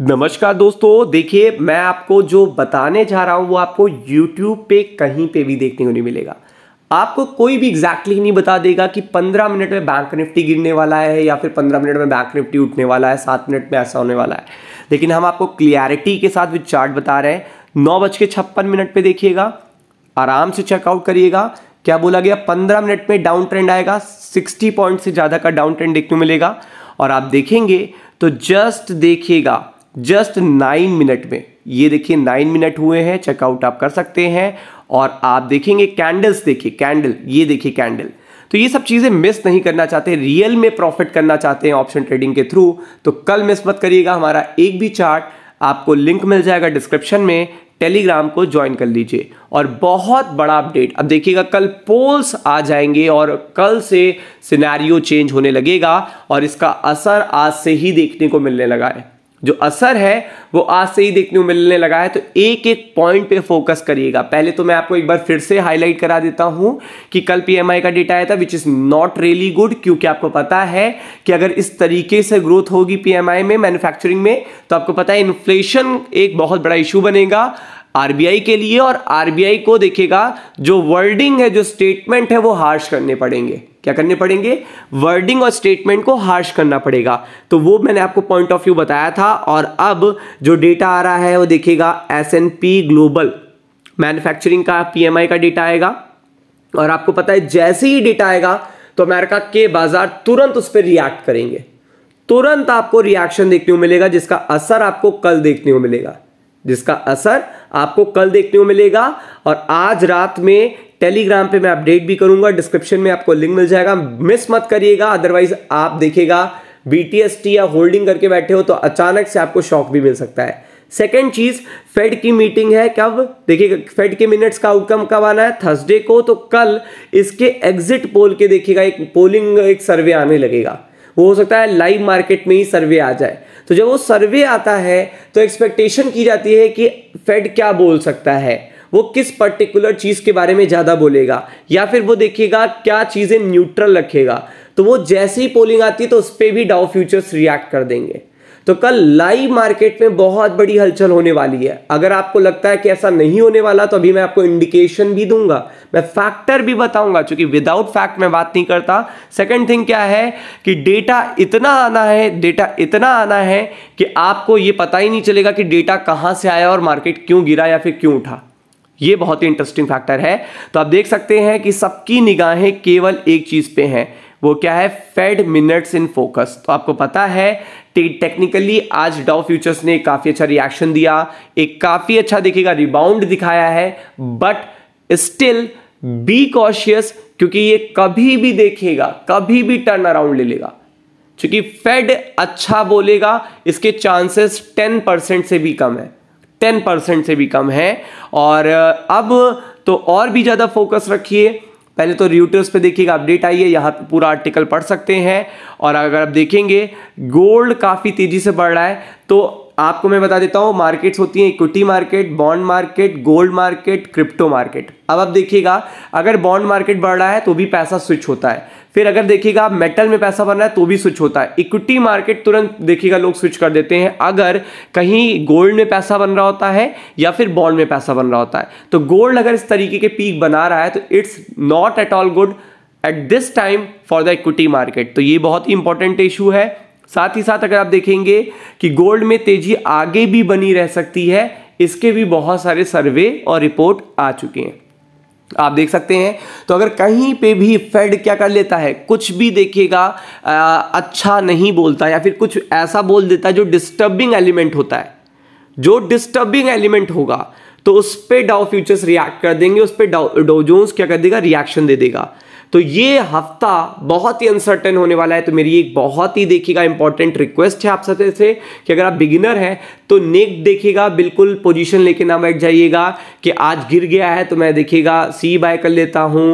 नमस्कार दोस्तों देखिए मैं आपको जो बताने जा रहा हूँ वो आपको YouTube पे कहीं पे भी देखने को नहीं मिलेगा आपको कोई भी एग्जैक्टली exactly नहीं बता देगा कि 15 मिनट में बैंक निफ्टी गिरने वाला है या फिर 15 मिनट में बैंक निफ्टी उठने वाला है सात मिनट में ऐसा होने वाला है लेकिन हम आपको क्लियरिटी के साथ भी चार्ट बता रहे हैं नौ बज के छप्पन मिनट पर देखिएगा आराम से चेकआउट करिएगा क्या बोला गया पंद्रह मिनट में डाउन ट्रेंड आएगा सिक्सटी पॉइंट से ज़्यादा का डाउन ट्रेंड देखने को मिलेगा और आप देखेंगे तो जस्ट देखिएगा जस्ट नाइन मिनट में ये देखिए नाइन मिनट हुए हैं चेकआउट आप कर सकते हैं और आप देखेंगे कैंडल्स देखिए कैंडल ये देखिए कैंडल तो ये सब चीज़ें मिस नहीं करना चाहते रियल में प्रॉफिट करना चाहते हैं ऑप्शन ट्रेडिंग के थ्रू तो कल मिस मत करिएगा हमारा एक भी चार्ट आपको लिंक मिल जाएगा डिस्क्रिप्शन में टेलीग्राम को ज्वाइन कर लीजिए और बहुत बड़ा अपडेट अब देखिएगा कल पोल्स आ जाएंगे और कल से सिनेरियो चेंज होने लगेगा और इसका असर आज से ही देखने को मिलने लगा है जो असर है वो आज से ही देखने को मिलने लगा है तो एक एक पॉइंट पे फोकस करिएगा पहले तो मैं आपको एक बार फिर से हाईलाइट करा देता हूं कि कल पीएमआई का डेटा आया था which is not really good क्योंकि आपको पता है कि अगर इस तरीके से ग्रोथ होगी पीएमआई में मैन्युफैक्चरिंग में तो आपको पता है इन्फ्लेशन एक बहुत बड़ा इशू बनेगा आरबीआई के लिए और आरबीआई को देखेगा जो वर्डिंग है जो स्टेटमेंट है वो हार्श करने पड़ेंगे क्या करने पड़ेंगे वर्डिंग और स्टेटमेंट को हार्श करना पड़ेगा तो वो मैंने आपको पॉइंट ऑफ व्यू बताया था और अब जो डेटा आ रहा है वो देखिएगा एस ग्लोबल मैन्युफैक्चरिंग का पीएमआई का डेटा आएगा और आपको पता है जैसे ही डेटा आएगा तो अमेरिका के बाजार तुरंत उस पर रिएक्ट करेंगे तुरंत आपको रिएक्शन देखने को मिलेगा जिसका असर आपको कल देखने को मिलेगा जिसका असर आपको कल देखने को मिलेगा और आज रात में टेलीग्राम पे मैं अपडेट भी करूंगा डिस्क्रिप्शन में आपको लिंक मिल जाएगा मिस मत करिएगा अदरवाइज आप देखेगा बीटीएसटी या होल्डिंग करके बैठे हो तो अचानक से आपको शॉक भी मिल सकता है सेकेंड चीज फेड की मीटिंग है कब देखिएगा फेड के मिनट्स का आउटकम कब आना है थर्सडे को तो कल इसके एग्जिट पोल के देखिएगा एक पोलिंग एक सर्वे आने लगेगा वो हो सकता है लाइव मार्केट में ही सर्वे आ जाए तो जब वो सर्वे आता है तो एक्सपेक्टेशन की जाती है कि फेड क्या बोल सकता है वो किस पर्टिकुलर चीज़ के बारे में ज़्यादा बोलेगा या फिर वो देखेगा क्या चीज़ें न्यूट्रल रखेगा तो वो जैसे ही पोलिंग आती है तो उस पर भी डाउ फ्यूचर्स रिएक्ट कर देंगे तो कल लाइव मार्केट में बहुत बड़ी हलचल होने वाली है अगर आपको लगता है कि ऐसा नहीं होने वाला तो अभी मैं आपको इंडिकेशन भी दूंगा मैं फैक्टर भी बताऊंगा क्योंकि विदाउट फैक्ट मैं बात नहीं करता सेकंड थिंग क्या है कि डेटा इतना आना है डेटा इतना आना है कि आपको ये पता ही नहीं चलेगा कि डेटा कहाँ से आया और मार्केट क्यों गिरा या फिर क्यों उठा ये बहुत ही इंटरेस्टिंग फैक्टर है तो आप देख सकते हैं कि सबकी निगाहें केवल एक चीज पे हैं वो क्या है फेड मिनट्स इन फोकस तो आपको पता है टेक्निकली आज डाउ फ्यूचर्स ने काफ़ी अच्छा रिएक्शन दिया एक काफ़ी अच्छा देखेगा रिबाउंड दिखाया है बट स्टिल बी कॉशियस क्योंकि ये कभी भी देखेगा कभी भी टर्न अराउंड ले लेगा क्योंकि फेड अच्छा बोलेगा इसके चांसेस टेन परसेंट से भी कम है टेन परसेंट से भी कम है और अब तो और भी ज़्यादा फोकस रखिए पहले तो रियूटर्स पे देखिएगा अपडेट आई है यहाँ पे पूरा आर्टिकल पढ़ सकते हैं और अगर आप देखेंगे गोल्ड काफ़ी तेज़ी से बढ़ रहा है तो आपको मैं बता देता हूँ मार्केट्स होती हैं equity market bond market gold market crypto market अब आप देखिएगा अगर बॉन्ड मार्केट बढ़ रहा है तो भी पैसा स्विच होता है फिर अगर देखिएगा आप मेटल में पैसा बन रहा है तो भी स्विच होता है इक्विटी मार्केट तुरंत देखिएगा लोग स्विच कर देते हैं अगर कहीं गोल्ड में पैसा बन रहा होता है या फिर बॉन्ड में पैसा बन रहा होता है तो गोल्ड अगर इस तरीके के पीक बना रहा है तो it's not at all good at this time for the equity market तो ये बहुत ही इंपॉर्टेंट इशू है साथ ही साथ अगर आप देखेंगे कि गोल्ड में तेजी आगे भी बनी रह सकती है इसके भी बहुत सारे सर्वे और रिपोर्ट आ चुके हैं आप देख सकते हैं तो अगर कहीं पे भी फेड क्या कर लेता है कुछ भी देखेगा अच्छा नहीं बोलता या फिर कुछ ऐसा बोल देता है जो डिस्टर्बिंग एलिमेंट होता है जो डिस्टर्बिंग एलिमेंट होगा तो उस पर डाउ फ्यूचर्स रिएक्ट कर देंगे उस पर डाउ डोजोन्स क्या कर देगा रिएक्शन दे देगा तो ये हफ्ता बहुत ही अनसर्टन होने वाला है तो मेरी एक बहुत ही देखिएगा इंपॉर्टेंट रिक्वेस्ट है आप सबसे से कि अगर आप बिगिनर हैं तो नेक देखिएगा बिल्कुल पोजीशन लेके ना बैठ जाइएगा कि आज गिर गया है तो मैं देखिएगा सी बाय कर लेता हूँ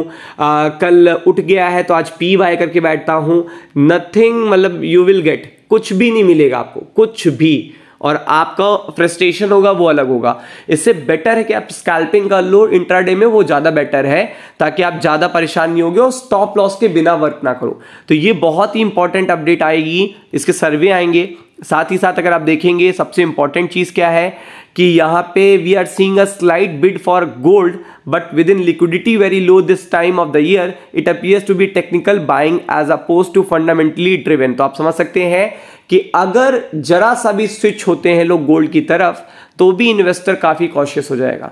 कल उठ गया है तो आज पी बाय करके बैठता हूँ नथिंग मतलब यू विल गेट कुछ भी नहीं मिलेगा आपको कुछ भी और आपका फ्रस्ट्रेशन होगा वो अलग होगा इससे बेटर है कि आप स्कैल्पिंग कर लो इंट्राडे में वो ज़्यादा बेटर है ताकि आप ज़्यादा परेशान नहीं होगे और स्टॉप लॉस के बिना वर्क ना करो तो ये बहुत ही इंपॉर्टेंट अपडेट आएगी इसके सर्वे आएंगे साथ ही साथ अगर आप देखेंगे सबसे इंपॉर्टेंट चीज़ क्या है कि यहाँ पे we are seeing a slight bid for gold but within liquidity very low this time of the year it appears to be technical buying as opposed to fundamentally driven तो आप समझ सकते हैं कि अगर जरा सा भी स्विच होते हैं लोग गोल्ड की तरफ तो भी इन्वेस्टर काफ़ी कॉशियस हो जाएगा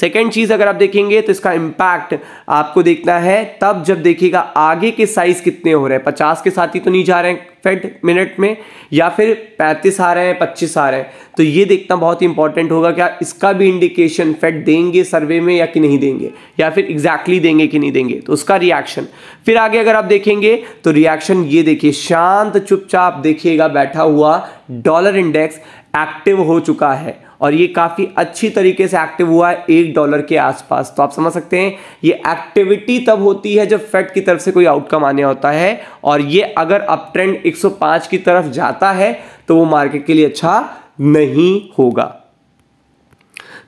सेकेंड चीज़ अगर आप देखेंगे तो इसका इम्पैक्ट आपको देखना है तब जब देखिएगा आगे के साइज़ कितने हो रहे हैं पचास के साथ ही तो नहीं जा रहे हैं फेड मिनट में या फिर पैंतीस आ रहे हैं पच्चीस आ रहे हैं तो ये देखना बहुत ही इंपॉर्टेंट होगा क्या इसका भी इंडिकेशन फेड देंगे सर्वे में या कि नहीं देंगे या फिर एग्जैक्टली exactly देंगे कि नहीं देंगे तो उसका रिएक्शन फिर आगे अगर आप देखेंगे तो रिएक्शन ये देखिए शांत चुपचाप देखिएगा बैठा हुआ डॉलर इंडेक्स एक्टिव हो चुका है और ये काफ़ी अच्छी तरीके से एक्टिव हुआ है एक डॉलर के आसपास तो आप समझ सकते हैं ये एक्टिविटी तब होती है जब फेड की तरफ से कोई आउटकम आने होता है और ये अगर अप ट्रेंड 105 की तरफ जाता है तो वो मार्केट के लिए अच्छा नहीं होगा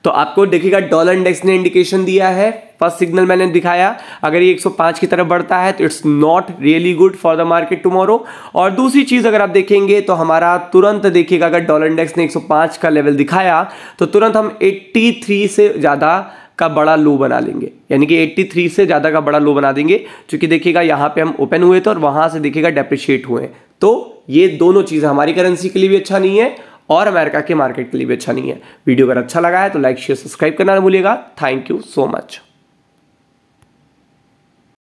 तो आपको देखिएगा डॉलर इंडेक्स ने इंडिकेशन दिया है फर्स्ट सिग्नल मैंने दिखाया अगर ये 105 की तरफ बढ़ता है तो it's not really good for the market tomorrow और दूसरी चीज़ अगर आप देखेंगे तो हमारा तुरंत देखिएगा अगर डॉलर इंडेक्स ने 105 का लेवल दिखाया तो तुरंत हम 83 से ज़्यादा का बड़ा लो बना लेंगे यानी कि 83 से ज़्यादा का बड़ा लो बना देंगे क्योंकि देखिएगा यहाँ पे हम ओपन हुए थे और वहाँ से देखिएगा डेप्रिशिएट हुए तो ये दोनों चीज़ें हमारी करेंसी के लिए भी अच्छा नहीं है और अमेरिका के मार्केट के लिए भी अच्छा नहीं है वीडियो अगर अच्छा लगा है तो लाइक शेयर सब्सक्राइब करना ना भूलिएगा थैंक यू सो मच